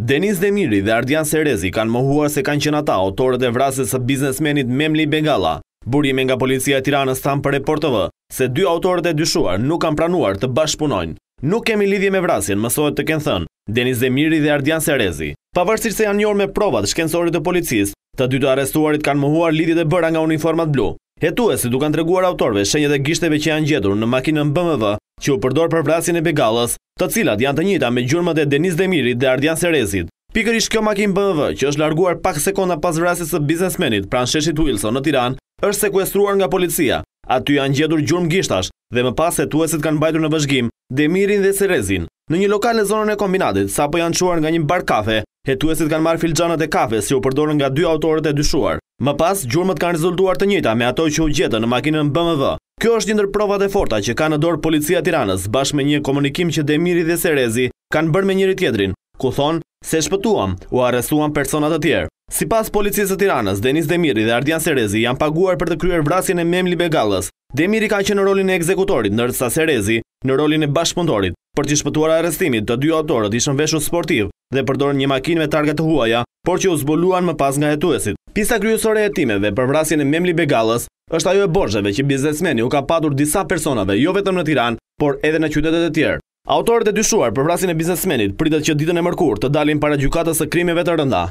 Deniz Demiri dhe Ardian Serezi kanë mohuar se kanë qenë ata autorët e vrasës së biznesmenit Memli Bengala. Burime nga policia e tiranës thamë për reportove se dy autorët e dyshuar nuk kanë pranuar të bashkëpunojnë. Nuk kemi lidhje me vrasin, mësojt të kënë thënë, Deniz Demiri dhe Ardian Serezi. Pa vërësirë se janë njërë me provat shkenësorit të policisë, të dy të arestuarit kanë mohuar lidhje e bëra nga uniformat blu. Hetu e si dukan të reguar autorve shenjë gishteve që janë gjetur në makinën BMW që u përdor për vrasin e begalës, të cilat janë të njëta me gjurëmët e Denis Demirit dhe Ardian Serezit. Pikërish kjo makin BMW që është larguar pak sekonda pas vrasis e biznesmenit pran Sheshit Wilson në Tiran, është sekuestruar nga policia. Aty janë gjedur gjurëm gishtash dhe më pas e tueset kanë bajtur në vëzhgim Demirin dhe Serezin. Në një lokal në zonën e kombinatit, sa po janë quar nga një bar kafe, hetuesit kanë marrë filxanët e kafe si u përdorën nga dy autorët e dyshuar. Më pas, gjurëmët kanë rezultuar të njëta me ato që u gjetë në makinën BMW, Kjo është një ndër provat e forta që ka në dorë policia tiranës, bashkë me një komunikim që Demiri dhe Serezi kanë bërë me njëri tjedrin, ku thonë se shpëtuam u arestuam personat të tjerë. Si pas policisë të tiranës, Denis Demiri dhe Ardian Serezi janë paguar për të kryer vrasin e memli begallës. Demiri ka që në rolin e ekzekutorit, nërësa Serezi në rolin e bashkëpuntorit. Për që shpëtuar arestimit, të dy autorët ishën veshën sportiv dhe përdorën një makinë me targa të huaja, por që u zbuluan më pas nga jetuesit. Pisa kryusore e timeve për vrasin e memli begallës, është ajo e borxheve që biznesmeni u ka padur disa personave, jo vetëm në Tiranë, por edhe në qytetet e tjerë. Autorët e dyshuar për vrasin e biznesmenit pritet që ditën e mërkur të dalin para gjukatës e krimjeve të rënda.